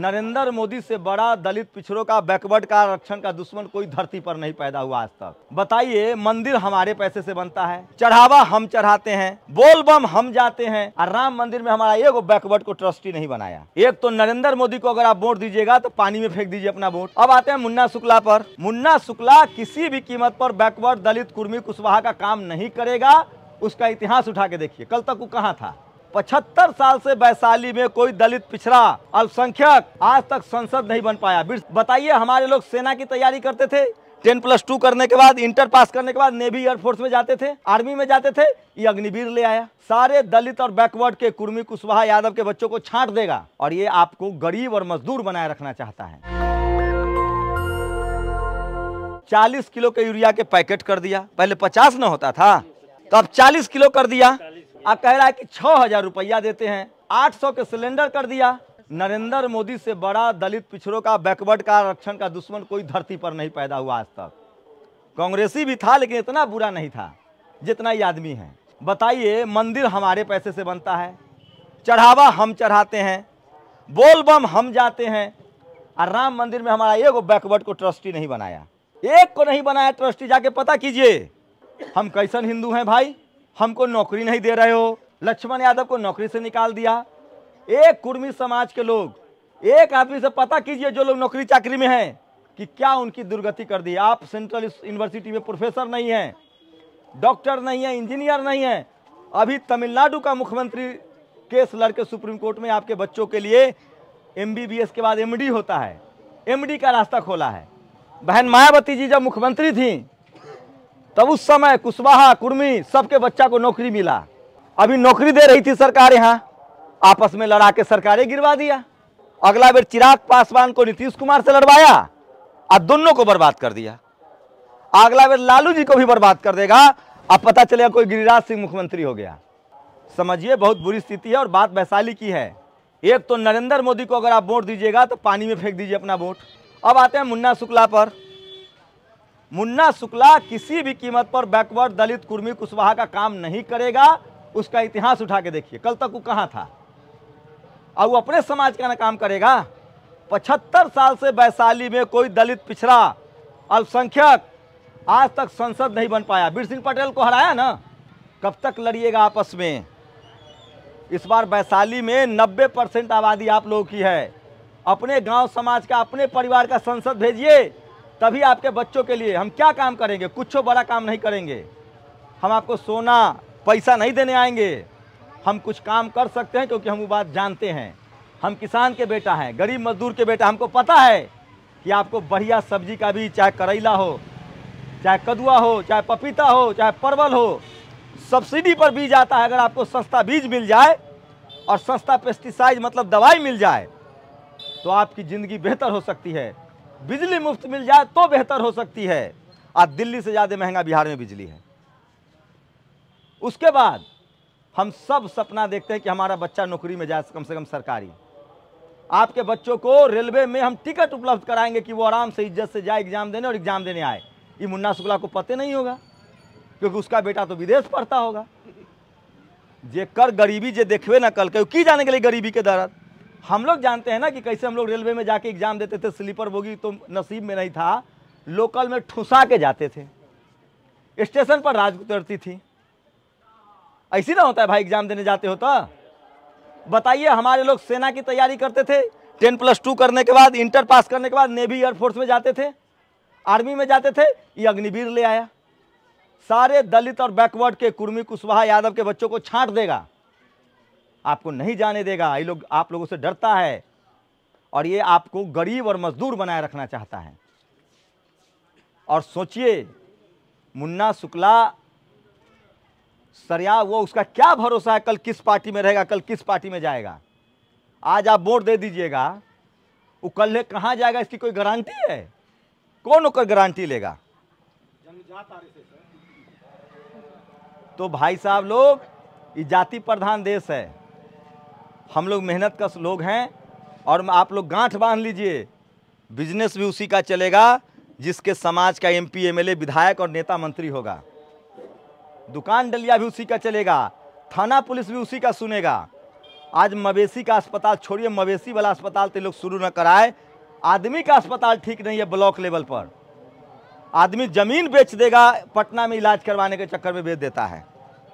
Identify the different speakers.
Speaker 1: नरेंद्र मोदी से बड़ा दलित पिछड़ों का बैकवर्ड का आरक्षण का दुश्मन कोई धरती पर नहीं पैदा हुआ आज तक बताइए मंदिर हमारे पैसे से बनता है चढ़ावा हम चढ़ाते हैं बोल बम हम जाते हैं और राम मंदिर में हमारा एगो बैकवर्ड को ट्रस्टी नहीं बनाया एक तो नरेंद्र मोदी को अगर आप वोट दीजिएगा तो पानी में फेंक दीजिए अपना वोट अब आते हैं मुन्ना शुक्ला पर मुन्ना शुक्ला किसी भी कीमत पर बैकवर्ड दलित कुर्मी कुशवाहा का काम नहीं करेगा उसका इतिहास उठा के देखिए कल तक वो कहाँ था पचहत्तर साल से वैशाली में कोई दलित पिछड़ा अल्पसंख्यक आज तक संसद नहीं बन पाया बताइए हमारे लोग सेना की तैयारी करते थे टेन प्लस टू करने के बाद इंटर पास करने के बाद नेवी एयरफोर्स में जाते थे आर्मी में जाते थे ये अग्निवीर ले आया सारे दलित और बैकवर्ड के कुर्मी कुशवाहा यादव के बच्चों को छांट देगा और ये आपको गरीब और मजदूर बनाए रखना चाहता है 40 किलो के यूरिया के पैकेट कर दिया पहले 50 न होता था तो अब 40 किलो कर दिया अब कह रहा है कि छः हजार रुपया देते हैं आठ सौ के सिलेंडर कर दिया नरेंद्र मोदी से बड़ा दलित पिछड़ों का बैकवर्ड का आरक्षण का दुश्मन कोई धरती पर नहीं पैदा हुआ आज तक कांग्रेसी भी था लेकिन इतना बुरा नहीं था जितना ये आदमी है बताइए मंदिर हमारे पैसे से बनता है चढ़ावा हम चढ़ाते हैं बोलबम हम जाते हैं और राम मंदिर में हमारा एक बैकवर्ड को ट्रस्टी नहीं बनाया एक को नहीं बनाया ट्रस्टी जाके पता कीजिए हम कैसन हिंदू हैं भाई हमको नौकरी नहीं दे रहे हो लक्ष्मण यादव को नौकरी से निकाल दिया एक कुर्मी समाज के लोग एक आदमी से पता कीजिए जो लोग नौकरी चाकरी में हैं कि क्या उनकी दुर्गति कर दी आप सेंट्रल यूनिवर्सिटी में प्रोफेसर नहीं हैं डॉक्टर नहीं हैं इंजीनियर नहीं हैं अभी तमिलनाडु का मुख्यमंत्री केस लड़के सुप्रीम कोर्ट में आपके बच्चों के लिए एम के बाद एम होता है एम का रास्ता खोला है बहन मायावती जी जब मुख्यमंत्री थी तब उस समय कुशवाहा कुर्मी सबके बच्चा को नौकरी मिला अभी नौकरी दे रही थी सरकार यहाँ आपस में लड़ा के सरकारें गिरवा दिया अगला बेर चिराग पासवान को नीतीश कुमार से लड़वाया और दोनों को बर्बाद कर दिया अगला बेर लालू जी को भी बर्बाद कर देगा अब पता चलेगा कोई गिरिराज सिंह मुख्यमंत्री हो गया समझिए बहुत बुरी स्थिति है और बात वैशाली की है एक तो नरेंद्र मोदी को अगर आप वोट दीजिएगा तो पानी में फेंक दीजिए अपना वोट अब आते हैं मुन्ना शुक्ला पर मुन्ना शुक्ला किसी भी कीमत पर बैकवर्ड दलित कुर्मी कुशवाहा का काम नहीं करेगा उसका इतिहास उठा के देखिए कल तक वो कहाँ था और वो अपने समाज का ना काम करेगा पचहत्तर साल से वैशाली में कोई दलित पिछड़ा अल्पसंख्यक आज तक संसद नहीं बन पाया बीर सिंह पटेल को हराया ना कब तक लड़िएगा आपस में इस बार वैशाली में 90 परसेंट आबादी आप लोगों की है अपने गांव समाज का अपने परिवार का संसद भेजिए तभी आपके बच्चों के लिए हम क्या काम करेंगे कुछ बड़ा काम नहीं करेंगे हम आपको सोना पैसा नहीं देने आएंगे हम कुछ काम कर सकते हैं क्योंकि हम वो बात जानते हैं हम किसान के बेटा हैं गरीब मजदूर के बेटा हमको पता है कि आपको बढ़िया सब्जी का भी चाहे करेला हो चाहे कदुआ हो चाहे पपीता हो चाहे परवल हो सब्सिडी पर बीज आता है अगर आपको सस्ता बीज मिल जाए और सस्ता पेस्टिसाइड मतलब दवाई मिल जाए तो आपकी ज़िंदगी बेहतर हो सकती है बिजली मुफ्त मिल जाए तो बेहतर हो सकती है आज दिल्ली से ज़्यादा महंगा बिहार में बिजली है उसके बाद हम सब सपना देखते हैं कि हमारा बच्चा नौकरी में जाए कम से कम सरकारी आपके बच्चों को रेलवे में हम टिकट उपलब्ध कराएंगे कि वो आराम से इज्जत से जाए एग्जाम देने और एग्जाम देने आए ये मुन्ना शुक्ला को पते नहीं होगा क्योंकि उसका बेटा तो विदेश पढ़ता होगा जे कर गरीबी जे देखे ना कल के की जाने के लिए गरीबी के दर्द हम लोग जानते हैं ना कि कैसे हम लोग रेलवे में जाके एग्ज़ाम देते थे स्लीपर बोगी तो नसीब में नहीं था लोकल में ठुसा के जाते थे स्टेशन पर राज उतरती थी ऐसी ना होता है भाई एग्ज़ाम देने जाते हो तो बताइए हमारे लोग सेना की तैयारी करते थे टेन प्लस टू करने के बाद इंटर पास करने के बाद नेवी एयरफोर्स में जाते थे आर्मी में जाते थे ये अग्निवीर ले आया सारे दलित और बैकवर्ड के कुर्मी कुशवाहा यादव के बच्चों को छांट देगा आपको नहीं जाने देगा ये लोग आप लोगों से डरता है और ये आपको गरीब और मजदूर बनाए रखना चाहता है और सोचिए मुन्ना शुक्ला सरिया वो उसका क्या भरोसा है कल किस पार्टी में रहेगा कल किस पार्टी में जाएगा आज आप वोट दे दीजिएगा वो कल कहाँ जाएगा इसकी कोई गारंटी है कौन होकर गारंटी लेगा तो भाई साहब लोग ये जाति प्रधान देश है हम लोग मेहनत का लोग हैं और आप लोग गांठ बांध लीजिए बिजनेस भी उसी का चलेगा जिसके समाज का एमपी एमएलए विधायक और नेता मंत्री होगा दुकान डलिया भी उसी का चलेगा थाना पुलिस भी उसी का सुनेगा आज मवेशी का अस्पताल छोड़िए मवेशी वाला अस्पताल तो लोग शुरू न कराए आदमी का अस्पताल ठीक नहीं है ब्लॉक लेवल पर आदमी जमीन बेच देगा पटना में इलाज करवाने के चक्कर में बेच देता है